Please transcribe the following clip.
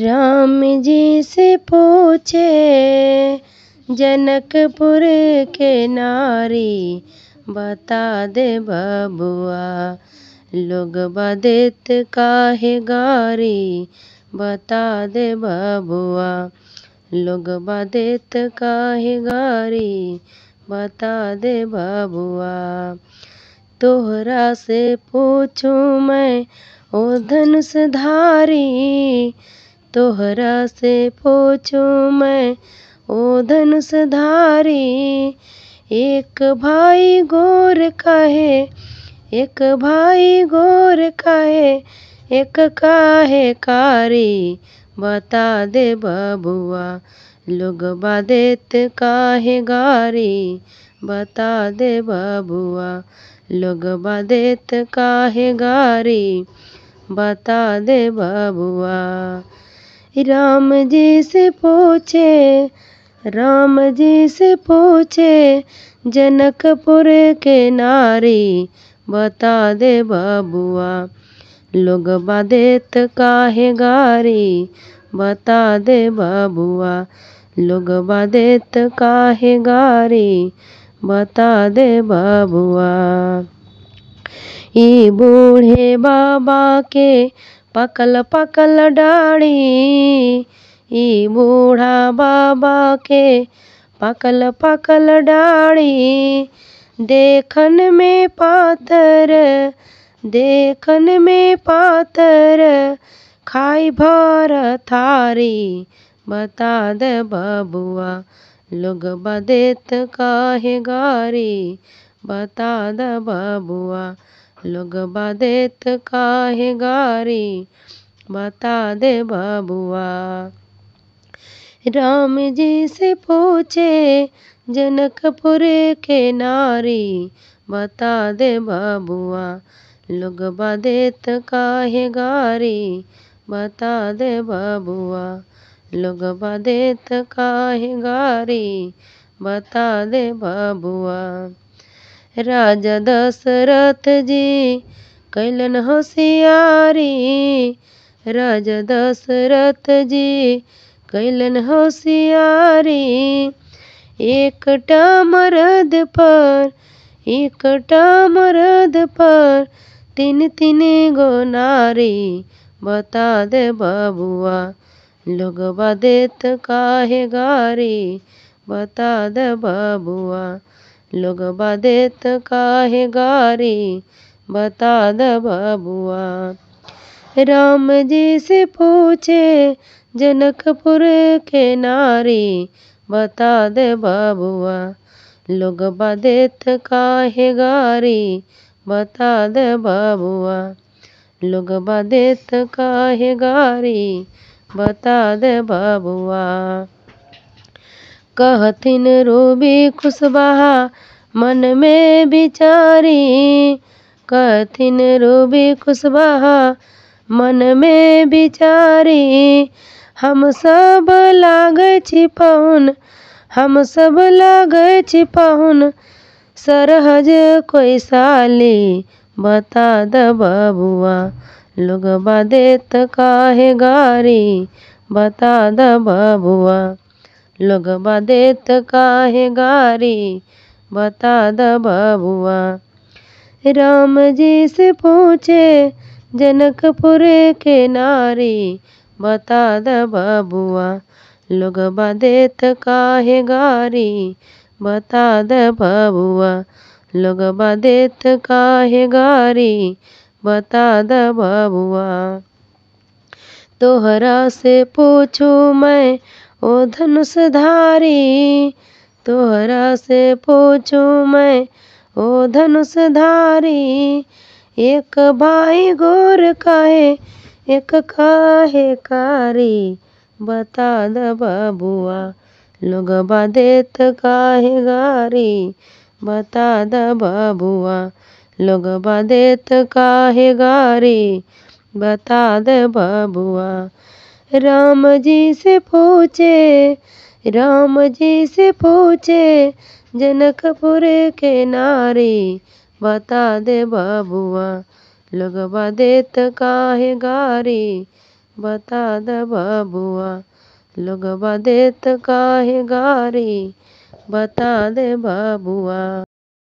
राम जी से पूछे जनकपुर के नारी बता दे बबुआ लोग बदेत काहे गारी बता दे बबुआ लोग बदेत काहे गारी बता दे बबुआ तोहरा से पूछूं मैं ओ धनुष धारी तोहरा से पूछूं मैं ओ धनुषधारी एक भाई गोर कहे एक भाई गोर कहे एक काहे कारी बता दे बबुआ लोग बादेत काहे गारी बता दे बबुआ लोग बादेत काहे गारी बता दे बबुआ राम जी से पूछे राम जी से पूछे जनकपुर के नारी बता दे बाबुआ लोग बात काहे गारी बता दे बाबुआ लोग बात काहे गारी बता दे बाबुआ ई बूढ़े बाबा के पकल पकल डाढ़ी ई बूढ़ा बाबा के पकल पकल डाड़ी देखन में पातर देखन में पातर खाई भर थारी बता दे बबुआ लोग बदेत काहे गारी बता दे बबुआ लोग बात काहे गारी बता दे बबुआ राम जी से पूछे जनकपुर के नारी बता दे बबुआ लोगबा देत काहे गारी बता दे बबुआ लोग देत काहे गारी बता दे बबुआ राजा दशरथ जी कैलन होशियारी राजा दशरथ जी कैलन होशियारी एकटा मरद पर एकटा मरद पर तीन तीन गो नारी बता दे बबुआ लोगवा देत काहे गारी बता दे बबुआ लोग बदेत काहे गारी बता द बबुआ राम जी से पूछे जनकपुर के नारी बता दे बबुआ लोग देत काहे गारी बता दे बबुआ लोग बदेत काहे गारी बता दे बबुआ कहथिन रूबी खुशबहा मन में बिचारी कहथिन रूबी खुशबहा मन में बिचारी हम सब लाग छी हम सब लाग छी सरहज कोई साली बता द बबुआ लोग देत काहे गारी बता द बबुआ लोग देत काहे गारी बता द बबुआ राम जी से पूछे जनकपुर के नारी बता द बबुआ लोगबा देत काहे गारी बता द बबुआ लोगबा देत काहे गारी बता द बबुआ तोहरा से पूछू मैं ओ धनुष धारी तोहरा से पूछू मैं ओ धनुष धारी एक भाई गोर काहे एक काहे कारी बता द बबुआ लोगबा देत काहे गारी बता द बबुआ लोग देत काहे गारी बता द बबुआ राम जी से पूछे राम जी से पूछे जनकपुर के नारी बता दे बाबुआ लगवा देत काहे गारी बता दे बाबुआ लगवा देत काहे गारी बता दे बाबुआ